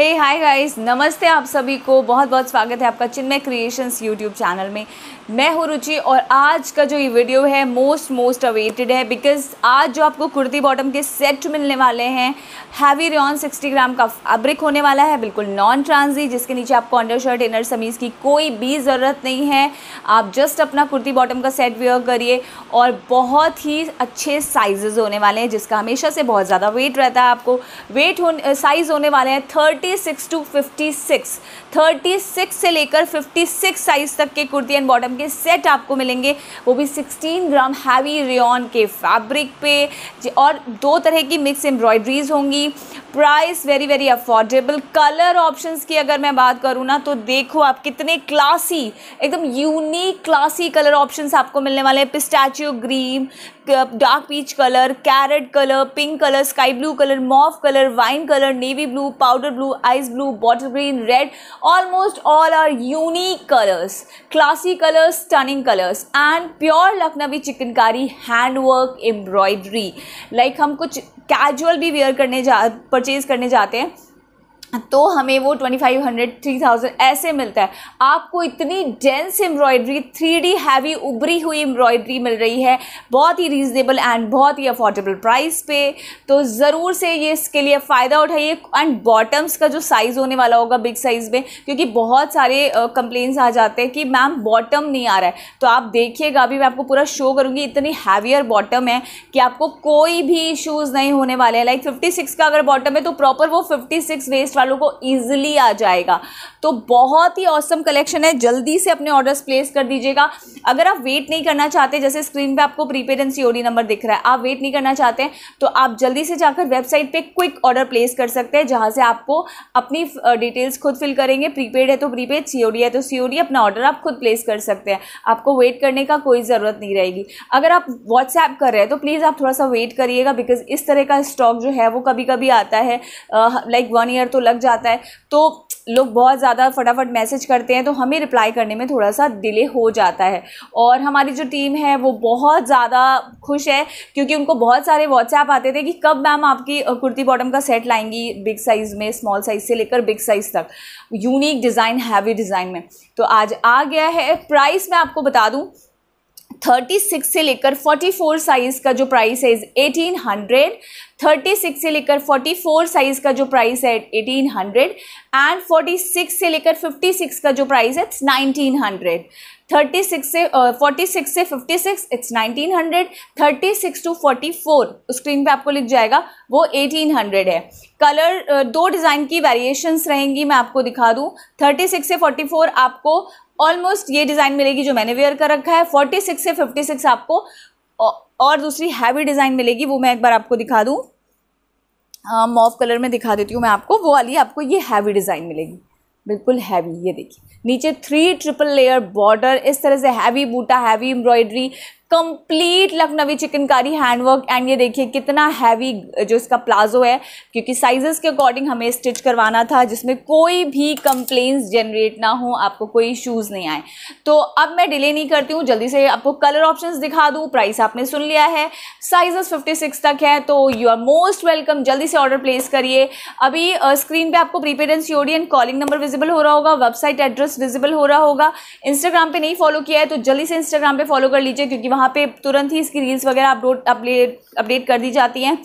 हे hi guys नमस्ते आप सभी को बहुत बहुत स्वागत है आपका चिन्मय क्रिएशंस यूट्यूब चैनल में मैं हूँ रुचि और आज का जो ये वीडियो है मोस्ट मोस्ट अवेटेड है बिकॉज आज जो आपको कुर्ती बॉटम के सेट मिलने वाले हैं हैवी रियॉन 60 ग्राम का फैब्रिक होने वाला है बिल्कुल नॉन ट्रांजी जिसके नीचे आपको अंडर शर्ट इनर समीज़ की कोई भी ज़रूरत नहीं है आप जस्ट अपना कुर्ती बॉटम का सेट वेयर करिए और बहुत ही अच्छे साइजेज़ होने वाले हैं जिसका हमेशा से बहुत ज़्यादा वेट रहता है आपको वेट होने साइज़ होने वाले हैं thirty thirty two fifty six से लेकर 56 साइज तक के कुर्ती एंड बॉटम के सेट आपको मिलेंगे वो भी 16 ग्राम हैवी रेन के फैब्रिक पे और दो तरह की मिक्स एम्ब्रॉयड्रीज होंगी price very very affordable colour options की अगर मैं बात करूँ ना तो देखो आप कितने क्लासी एकदम यूनिक क्लासी कलर ऑप्शंस आपको मिलने वाले हैं pistachio green dark peach colour carrot colour pink colour sky blue colour mauve colour wine colour navy blue powder blue ice blue bottle green red almost all are unique colours classy colours stunning colours and pure Lucknowi chikankari handwork embroidery embroidery like हम कुछ casual भी where करने जा purchase करने जाते हैं तो हमें वो 2500, 3000 ऐसे मिलता है आपको इतनी dense embroidery three D heavy उभरी हुई एम्ब्रॉयडरी मिल रही है बहुत ही रीजनेबल एंड बहुत ही अफोर्डेबल प्राइस पे तो ज़रूर से ये इसके लिए फ़ायदा उठाइए एंड बॉटम्स का जो साइज़ होने वाला होगा बिग साइज़ में क्योंकि बहुत सारे कंप्लेंट्स आ जाते हैं कि मैम बॉटम नहीं आ रहा है तो आप देखिएगा अभी मैं आपको पूरा शो करूँगी इतनी हैवियर बॉटम है कि आपको कोई भी इशूज़ नहीं होने वाले हैं लाइक फिफ्टी का अगर बॉटम है तो प्रॉपर वो फिफ्टी वेस्ट वालों को ईजिली आ जाएगा तो बहुत ही औसम कलेक्शन है जल्दी से अपने ऑर्डर्स प्लेस कर दीजिएगा अगर आप वेट नहीं करना चाहते जैसे स्क्रीन पे आपको प्रीपेड एंड सीओडी नंबर दिख रहा है आप वेट नहीं करना चाहते तो आप जल्दी से जाकर वेबसाइट पे क्विक ऑर्डर प्लेस कर सकते हैं जहाँ से आपको अपनी डिटेल्स खुद फिल करेंगे प्रीपेड है तो प्रीपेड सीओडी है तो सीओडी अपना ऑर्डर आप खुद प्लेस कर सकते हैं आपको वेट करने का कोई ज़रूरत नहीं रहेगी अगर आप व्हाट्सएप कर रहे हैं तो प्लीज़ आप थोड़ा सा वेट करिएगा बिकॉज इस तरह का स्टॉक जो है वो कभी कभी आता है लाइक वन ईयर तो लग जाता है तो लोग बहुत ज़्यादा फटाफट मैसेज करते हैं तो हमें रिप्लाई करने में थोड़ा सा डिले हो जाता है और हमारी जो टीम है वो बहुत ज़्यादा खुश है क्योंकि उनको बहुत सारे व्हाट्सएप आते थे कि कब मैम आपकी कुर्ती बॉटम का सेट लाएंगी बिग साइज़ में स्मॉल साइज़ से लेकर बिग साइज़ तक यूनिक डिज़ाइन हैवी डिज़ाइन में तो आज आ गया है प्राइस मैं आपको बता दूँ थर्टी सिक्स से लेकर फोर्टी फोर साइज़ का जो प्राइस है एटीन हंड्रेड थर्टी सिक्स से लेकर फोर्टी फोर साइज़ का जो प्राइस है eighteen hundred and forty six से लेकर फिफ्टी सिक्स का जो प्राइस है नाइनटीन हंड्रेड थर्टी सिक्स से फोर्टी uh, से fifty six it's nineteen hundred thirty six to forty four screen पर आपको लिख जाएगा वो एटीन हंड्रेड है कलर uh, दो डिज़ाइन की वेरिएशंस रहेंगी मैं आपको दिखा दूँ थर्टी सिक्स से फोर्टी फोर आपको ऑलमोस्ट ये डिज़ाइन मिलेगी जो मैंने वेयर कर रखा है फोर्टी सिक्स से फिफ्टी सिक्स आपको और दूसरी हैवी डिज़ाइन मिलेगी वो मैं एक बार आपको दिखा दूँ मॉफ कलर में दिखा देती हूँ मैं आपको वो वाली आपको ये हैवी डिज़ाइन मिलेगी बिल्कुल हैवी ये देखिए नीचे थ्री ट्रिपल लेयर बॉर्डर इस तरह से हैवी बूटा heavy embroidery complete Lucknowi chikankari handwork and ये देखिए कितना हैवी जो इसका प्लाजो है क्योंकि साइजेस के अकॉर्डिंग हमें स्टिच करवाना था जिसमें कोई भी कंप्लेंट्स जनरेट ना हो आपको कोई इश्यूज नहीं आए तो अब मैं डिले नहीं करती हूँ जल्दी से आपको कलर ऑप्शंस दिखा दूँ प्राइस आपने सुन लिया है साइजेस 56 तक है तो यू आर मोस्ट वेलकम जल्दी से ऑर्डर प्लेस करिए अभी स्क्रीन पर आपको prepaid and COD and calling number visible हो रहा होगा वेबसाइट एड्रेस विजिबल हो रहा होगा इंस्टाग्राम पर नहीं फॉलो किया है तो जल्दी से इंस्टाग्राम पर फॉलो कर लीजिए क्योंकि वहाँ वहाँ पे तुरंत ही इसकी रील्स वगैरह अपलोड अपडेट अपडेट कर दी जाती हैं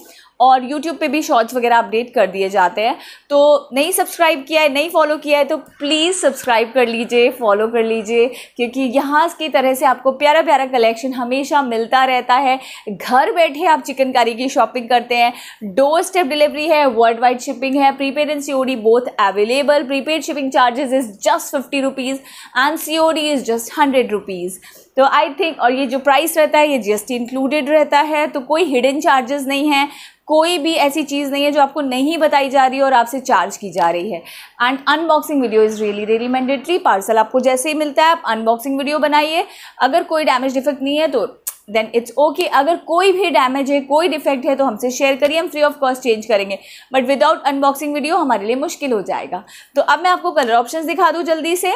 और यूट्यूब पे भी शॉर्ट्स वगैरह अपडेट कर दिए जाते हैं तो नहीं सब्सक्राइब किया है नहीं फॉलो किया है तो प्लीज़ सब्सक्राइब कर लीजिए फॉलो कर लीजिए क्योंकि यहाँ की तरह से आपको प्यारा प्यारा कलेक्शन हमेशा मिलता रहता है घर बैठे आप चिकनकारी की शॉपिंग करते हैं डोर स्टेप डिलीवरी है वर्ल्ड वाइड शिपिंग है prepaid and C both available prepaid shipping charges is just fifty rupees and C is just hundred rupees तो आई थिंक और ये जो प्राइस रहता है ये जीएसटी इंक्लूडेड रहता है तो कोई हिडन चार्जेस नहीं है कोई भी ऐसी चीज़ नहीं है जो आपको नहीं बताई जा रही है और आपसे चार्ज की जा रही है and unboxing video is really really mandatory parcel आपको जैसे ही मिलता है आप अनबॉक्सिंग वीडियो बनाइए अगर कोई डैमेज डिफेक्ट नहीं है तो देन इट्स ओके अगर कोई भी डैमेज है कोई डिफेक्ट है तो हमसे शेयर करिए हम फ्री ऑफ कॉस्ट चेंज करेंगे बट विदाउट अनबॉक्सिंग वीडियो हमारे लिए मुश्किल हो जाएगा तो अब मैं आपको कलर ऑप्शन दिखा दूँ जल्दी से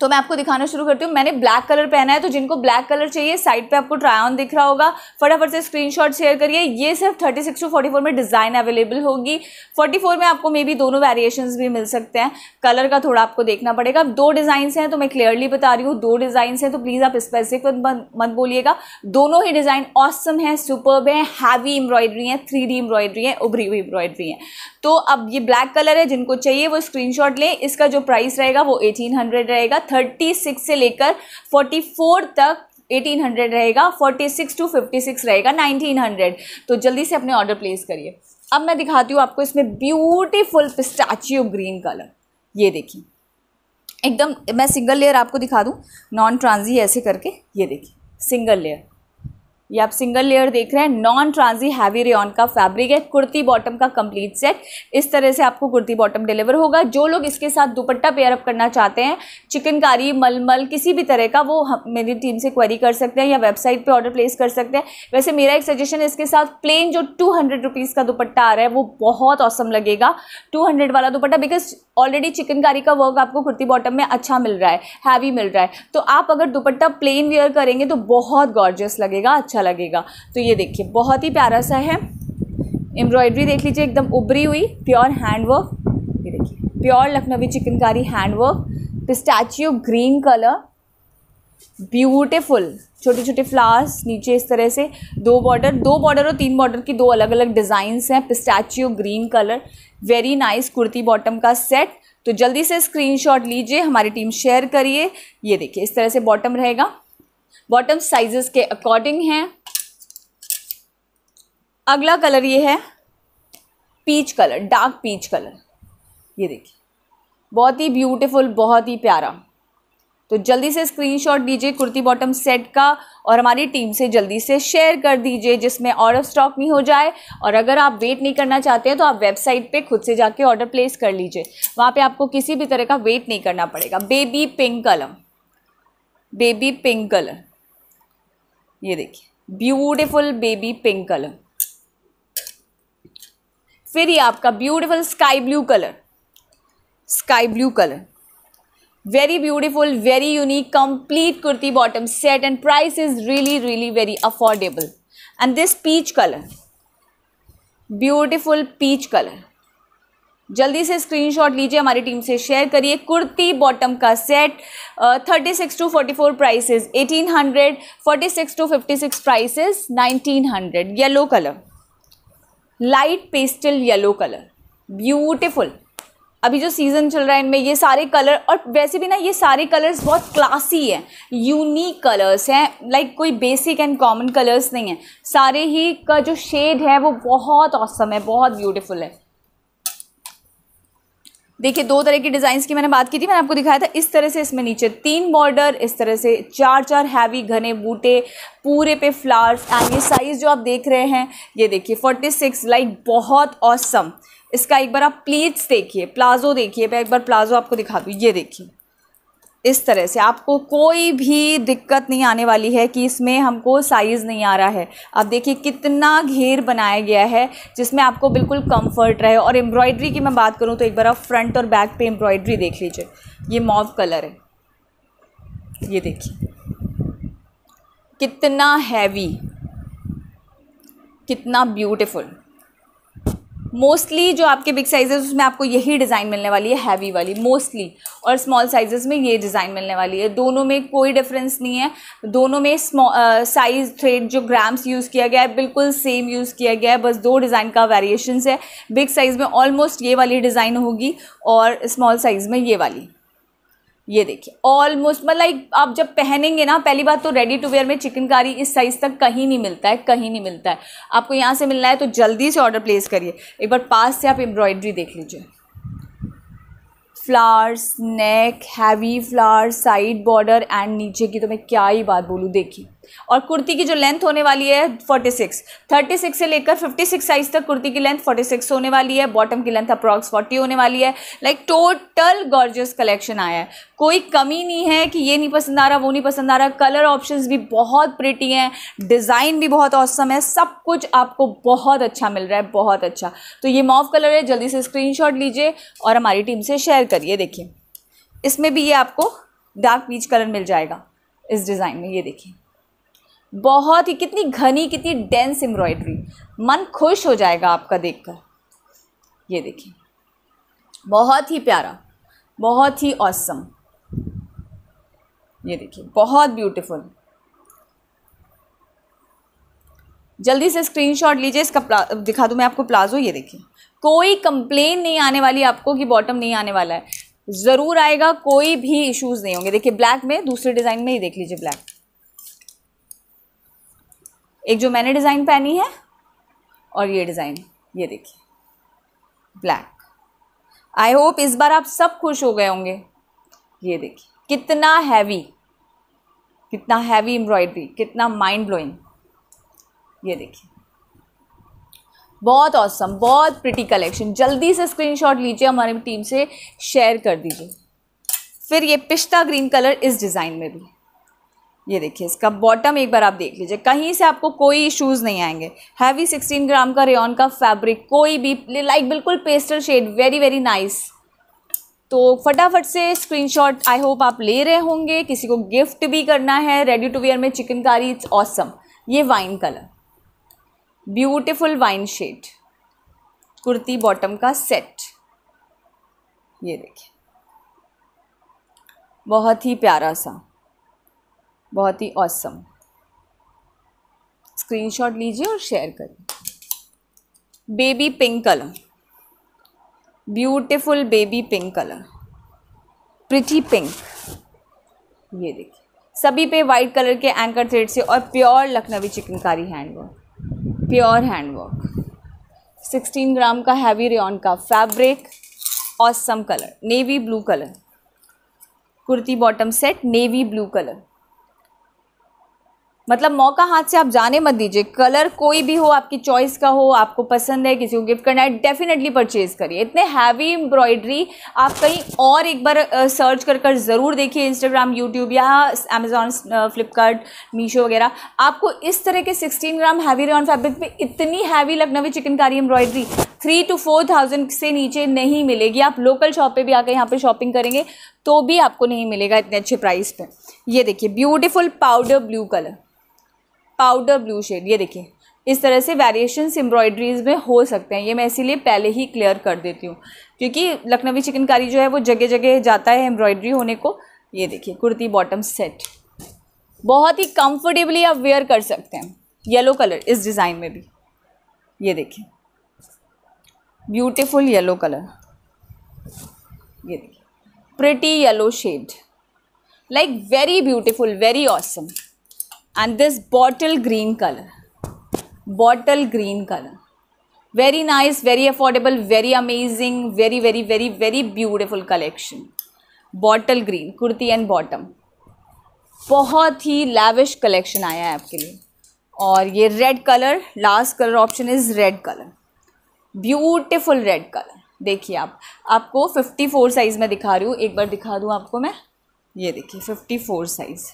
तो मैं आपको दिखाना शुरू करती हूँ मैंने ब्लैक कलर पहना है तो जिनको ब्लैक कलर चाहिए साइड पे आपको ट्राई ऑन दिख रहा होगा फटाफट से स्क्रीनशॉट शेयर करिए ये सिर्फ 36 टू 44 में डिज़ाइन अवेलेबल होगी 44 में आपको मे बी दोनों वेरिएशंस भी मिल सकते हैं कलर का थोड़ा आपको देखना पड़ेगा दो डिज़ाइन हैं तो मैं क्लियरली बता रही हूँ दो डिज़ाइंस हैं तो प्लीज़ आप स्पेसिफिक मत बोलिएगा दोनों ही डिज़ाइन ऑसम है सुपर्ब है हैवी एम्ब्रॉयडरी है थ्री डी एम्ब्रॉयडरी है उभरी हुई एम्ब्रॉयडरी है तो अब ये ब्लैक कलर है जिनको चाहिए वो स्क्रीनशॉट लें इसका जो प्राइस रहेगा वो 1800 रहेगा 36 से लेकर 44 तक 1800 रहेगा 46 टू 56 रहेगा 1900 तो जल्दी से अपने ऑर्डर प्लेस करिए अब मैं दिखाती हूँ आपको इसमें ब्यूटीफुल पिस्टाचियो ग्रीन कलर ये देखिए एकदम मैं सिंगल लेयर आपको दिखा दूँ नॉन ट्रांजी ऐसे करके ये देखिए सिंगल लेयर ये आप सिंगल लेयर देख रहे हैं नॉन ट्रांजी हैवी रेन का फैब्रिक है कुर्ती बॉटम का कंप्लीट सेट इस तरह से आपको कुर्ती बॉटम डिलीवर होगा जो लोग इसके साथ दुपट्टा पेयर अप करना चाहते हैं चिकनकारी मलमल किसी भी तरह का वो मेरी टीम से क्वेरी कर सकते हैं या वेबसाइट पर ऑर्डर प्लेस कर सकते हैं वैसे मेरा एक सजेशन इसके साथ प्लेन जो टू हंड्रेड रुपीज़ का दुपट्टा आ रहा है वो बहुत औसम लगेगा टू हंड्रेड वाला दुपट्टा बिकॉज ऑलरेडी चिकनकारी का वर्क आपको कुर्ती बॉटम में अच्छा मिल रहा है हैवी मिल रहा है तो आप अगर दुपट्टा प्लेन वेयर करेंगे तो बहुत गॉर्जियस लगेगा अच्छा लगेगा तो ये देखिए बहुत ही प्यारा सा है एम्ब्रॉयडरी देख लीजिए एकदम उभरी हुई प्योर हैंडवर्क ये देखिए pure Lucknowi chikankari handwork of green colour beautiful छोटे छोटे फ्लावर्स नीचे इस तरह से दो बॉर्डर दो बॉर्डर और तीन बॉर्डर की दो अलग अलग डिज़ाइंस हैं pistachio green colour very nice kurti bottom का सेट तो जल्दी से स्क्रीनशॉट लीजिए हमारी टीम शेयर करिए ये देखिए इस तरह से बॉटम रहेगा बॉटम साइजेस के अकॉर्डिंग है अगला कलर ये है peach colour dark peach colour ये देखिए बहुत ही ब्यूटीफुल बहुत ही प्यारा तो जल्दी से स्क्रीनशॉट दीजिए कुर्ती बॉटम सेट का और हमारी टीम से जल्दी से शेयर कर दीजिए जिसमें और स्टॉक नहीं हो जाए और अगर आप वेट नहीं करना चाहते हैं तो आप वेबसाइट पे खुद से जाके ऑर्डर प्लेस कर लीजिए वहाँ पे आपको किसी भी तरह का वेट नहीं करना पड़ेगा baby pink colour baby pink colour ये देखिए ब्यूटिफुल बेबी पिंक कलर फिर ये आपका beautiful sky blue colour sky blue colour very beautiful very unique complete kurti bottom set and price is really really very affordable and this peach color beautiful peach color जल्दी से screenshot लीजिए हमारी team से share करिए kurti bottom का set thirty six to forty four prices eighteen hundred forty six to fifty six prices nineteen hundred yellow colour light pastel yellow colour beautiful अभी जो season चल रहा है इनमें ये सारे कलर और वैसे भी ना ये सारे कलर्स बहुत क्लासी हैं यूनिक कलर्स हैं लाइक कोई बेसिक एंड कॉमन कलर्स नहीं है सारे ही का जो शेड है वो बहुत औसम है बहुत ब्यूटीफुल है देखिए दो तरह के डिज़ाइंस की मैंने बात की थी मैंने आपको दिखाया था इस तरह से इसमें नीचे तीन बॉर्डर इस तरह से चार चार हैवी घने बूटे पूरे पे फ्लावर्स एंड ये साइज़ जो आप देख रहे हैं ये देखिए 46 लाइक बहुत औसम awesome. इसका एक बार आप प्लीट्स देखिए प्लाजो देखिए मैं एक बार प्लाजो आपको दिखा दूँ ये देखिए इस तरह से आपको कोई भी दिक्कत नहीं आने वाली है कि इसमें हमको साइज़ नहीं आ रहा है आप देखिए कितना घेर बनाया गया है जिसमें आपको बिल्कुल कंफर्ट रहे और एम्ब्रॉयड्री की मैं बात करूँ तो एक बार आप फ्रंट और बैक पे एम्ब्रॉयड्री देख लीजिए ये मॉव कलर है ये देखिए कितना हैवी कितना ब्यूटिफुल मोस्टली जो आपके बिग साइजेस उसमें आपको यही डिज़ाइन मिलने वाली है हैवी वाली मोस्टली और स्मॉल साइजेस में ये डिज़ाइन मिलने वाली है दोनों में कोई डिफरेंस नहीं है दोनों में साइज थ्रेड जो ग्राम्स यूज़ किया गया है बिल्कुल सेम यूज़ किया गया है बस दो डिज़ाइन का वेरिएशन है बिग साइज़ में ऑलमोस्ट ये वाली डिज़ाइन होगी और स्मॉल साइज़ में ये वाली ये देखिए ऑलमोस्ट मतलब लाइक आप जब पहनेंगे ना पहली बात तो रेडी टू वेयर में चिकनकारी इस साइज़ तक कहीं नहीं मिलता है कहीं नहीं मिलता है आपको यहाँ से मिलना है तो जल्दी से ऑर्डर प्लेस करिए एक बार पास से आप एम्ब्रॉयड्री देख लीजिए flowers neck heavy flowers side border and नीचे की तो मैं क्या ही बात बोलूँ देखिए और कुर्ती की जो लेंथ होने वाली है 46 36 से लेकर 56 साइज तक कुर्ती की लेंथ 46 होने वाली है बॉटम की लेंथ अप्रॉक्स 40 होने वाली है लाइक टोटल गॉर्जियस कलेक्शन आया है कोई कमी नहीं है कि ये नहीं पसंद आ रहा वो नहीं पसंद आ रहा कलर ऑप्शंस भी बहुत प्रिटी हैं डिज़ाइन भी बहुत औसम है सब कुछ आपको बहुत अच्छा मिल रहा है बहुत अच्छा तो ये मॉव कलर है जल्दी से स्क्रीन लीजिए और हमारी टीम से शेयर करिए देखिए इसमें भी ये आपको डार्क पीच कलर मिल जाएगा इस डिज़ाइन में ये देखिए बहुत ही कितनी घनी कितनी डेंस एम्ब्रॉयडरी मन खुश हो जाएगा आपका देखकर ये देखिए बहुत ही प्यारा बहुत ही औसम ये देखिए बहुत ब्यूटीफुल जल्दी से स्क्रीनशॉट लीजिए इसका दिखा दूँ मैं आपको प्लाजो ये देखिए कोई कंप्लेन नहीं आने वाली आपको कि बॉटम नहीं आने वाला है ज़रूर आएगा कोई भी इश्यूज़ नहीं होंगे देखिए ब्लैक में दूसरे डिज़ाइन में ही देख लीजिए ब्लैक एक जो मैंने डिज़ाइन पहनी है और ये डिज़ाइन ये देखिए ब्लैक आई होप इस बार आप सब खुश हो गए होंगे ये देखिए कितना हैवी कितना हैवी एम्ब्रॉयड्री कितना माइंड ब्लोइंग ये देखिए बहुत औसम बहुत प्रिटी कलेक्शन जल्दी से स्क्रीनशॉट लीजिए हमारी टीम से शेयर कर दीजिए फिर ये पिस्ता ग्रीन कलर इस डिज़ाइन में भी ये देखिए इसका बॉटम एक बार आप देख लीजिए कहीं से आपको कोई इश्यूज नहीं आएंगे हैवी 16 ग्राम का रेन का फैब्रिक कोई भी लाइक बिल्कुल pastel shade very very nice तो फटाफट से स्क्रीनशॉट आई होप आप ले रहे होंगे किसी को गिफ्ट भी करना है रेडी टू वेयर में चिकनकारी इट्स ऑसम ये wine colour beautiful wine shade kurti bottom का सेट ये देखिए बहुत ही प्यारा सा बहुत ही औसम स्क्रीनशॉट लीजिए और शेयर करिए baby pink colour beautiful baby pink colour pretty pink ये देखिए सभी पे वाइट कलर के एंकर थ्रेड से और pure Lucknowi chikankari handwork pure handwork 16 gram का हैवी रेन का fabric some colour navy blue colour kurti bottom set navy blue colour मतलब मौका हाथ से आप जाने मत दीजिए कलर कोई भी हो आपकी चॉइस का हो आपको पसंद है किसी को गिफ्ट करना है डेफिनेटली परचेज़ करिए इतने हैवी एम्ब्रॉयडरी आप कहीं और एक बार सर्च कर कर ज़रूर देखिए इंस्टाग्राम यूट्यूब या अमेजोन फ्लिपकार्ट मीशो वगैरह आपको इस तरह के sixteen gram heavy rayon fabric पर इतनी heavy Lucknowi chikankari embroidery three to four thousand से नीचे नहीं मिलेगी आप लोकल शॉप पे भी आकर यहाँ पे शॉपिंग करेंगे तो भी आपको नहीं मिलेगा इतने अच्छे प्राइस पे ये देखिए beautiful powder blue colour powder blue shade ये देखिए इस तरह से वेरिएशंस एम्ब्रॉयड्रीज में हो सकते हैं ये मैं इसीलिए पहले ही क्लियर कर देती हूँ क्योंकि लखनवी चिकनकारी जो है वो जगह जगह जाता है एम्ब्रॉयड्री होने को ये देखिए कुर्ती बॉटम सेट बहुत ही कंफर्टेबली आप वेयर कर सकते हैं येलो कलर इस डिज़ाइन में भी ये देखिए ब्यूटिफुल येलो कलर ये देखिए pretty yellow shade like very beautiful very awesome and this bottle green color bottle green color very nice very affordable very amazing very very very very beautiful collection bottle green kurti and bottom बहुत ही lavish collection आया है आपके लिए और ये red colour last colour option is red colour beautiful red colour देखिए आप आपको 54 साइज़ में दिखा रही हूँ एक बार दिखा दूँ आपको मैं ये देखिए 54 साइज़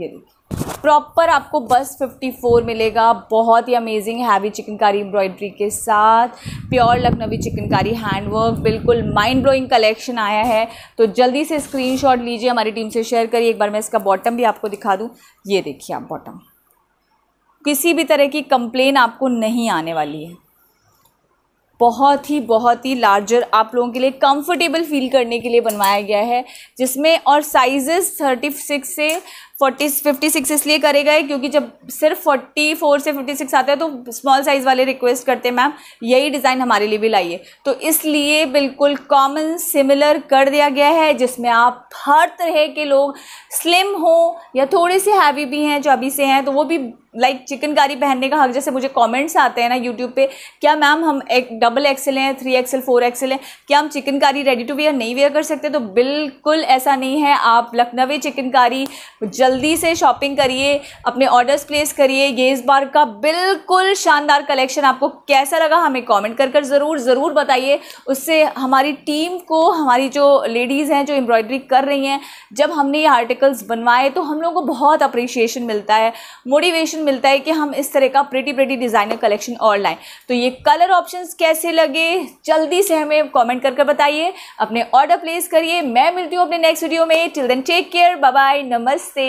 ये देखिए प्रॉपर आपको बस 54 मिलेगा बहुत ही अमेजिंग हैवी चिकनकारी एम्ब्रॉयड्री के साथ प्योर लखनवी चिकनकारी हैंडवर्क बिल्कुल माइंड ब्लोइंग कलेक्शन आया है तो जल्दी से स्क्रीनशॉट लीजिए हमारी टीम से शेयर करिए एक बार मैं इसका बॉटम भी आपको दिखा दूँ ये देखिए आप बॉटम किसी भी तरह की कंप्लेन आपको नहीं आने वाली है बहुत ही बहुत ही लार्जर आप लोगों के लिए कंफर्टेबल फील करने के लिए बनवाया गया है जिसमें और साइजेस 36 से 40 56 इसलिए करेगा क्योंकि जब सिर्फ 44 से 56 आता है तो स्मॉल साइज़ वाले रिक्वेस्ट करते हैं मैम यही डिज़ाइन हमारे लिए भी लाइए तो इसलिए बिल्कुल कॉमन सिमिलर कर दिया गया है जिसमें आप हर तरह के लोग स्लिम हो या थोड़े से हैवी भी हैं जो अभी से हैं तो वो भी लाइक like, चिकनकारी पहनने का हक जैसे मुझे कमेंट्स आते हैं ना यूट्यूब पे क्या मैम हम एक डबल एक्सेल हैं थ्री एक्सेल फोर एक्सेल हैं क्या हम चिकनकारी रेडी टू वेयर नहीं वेयर कर सकते तो बिल्कुल ऐसा नहीं है आप लखनवी चिकनकारी जल्दी से शॉपिंग करिए अपने ऑर्डर्स प्लेस करिए ये इस बार का बिल्कुल शानदार कलेक्शन आपको कैसा लगा हमें कॉमेंट कर कर ज़रूर ज़रूर बताइए उससे हमारी टीम को हमारी जो लेडीज़ हैं जो एम्ब्रॉयडरी कर रही हैं जब हमने ये आर्टिकल्स बनवाए तो हम लोगों को बहुत अप्रिशिएशन मिलता है मोटिवेशन मिलता है कि हम इस तरह का प्रिटी प्रिटी डिज़ाइनर कलेक्शन और लाएं तो ये कलर ऑप्शंस कैसे लगे जल्दी से हमें कमेंट कर कर बताइए अपने ऑर्डर प्लेस करिए मैं मिलती हूँ अपने नेक्स्ट वीडियो में till then take care bye नमस्ते